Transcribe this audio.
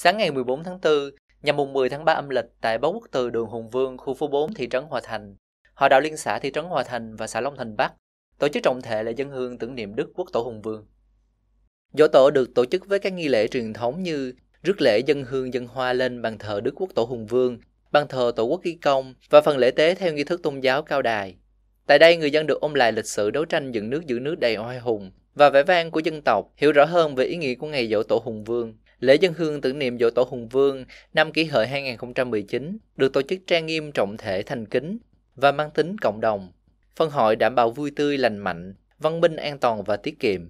Sáng ngày 14 tháng 4, nhằm mùng 10 tháng 3 âm lịch tại Báo Quốc Từ đường Hùng Vương, khu phố 4, thị trấn Hòa Thành, họ đạo Liên xã thị trấn Hòa Thành và xã Long Thành Bắc tổ chức trọng thể lễ dân hương tưởng niệm Đức Quốc Tổ Hùng Vương. Dỗ tổ được tổ chức với các nghi lễ truyền thống như rước lễ dân hương dân hoa lên bàn thờ Đức Quốc Tổ Hùng Vương, bàn thờ Tổ quốc Ghi Công và phần lễ tế theo nghi thức tôn giáo cao đài. Tại đây, người dân được ôm lại lịch sử đấu tranh dựng nước giữ nước đầy oai hùng và vẻ vang của dân tộc, hiểu rõ hơn về ý nghĩa của ngày dỗ tổ Hùng Vương, Lễ dân hương tưởng niệm dỗ tổ Hùng Vương năm kỷ hợi 2019 được tổ chức trang nghiêm trọng thể thành kính và mang tính cộng đồng. phần hội đảm bảo vui tươi lành mạnh, văn minh an toàn và tiết kiệm.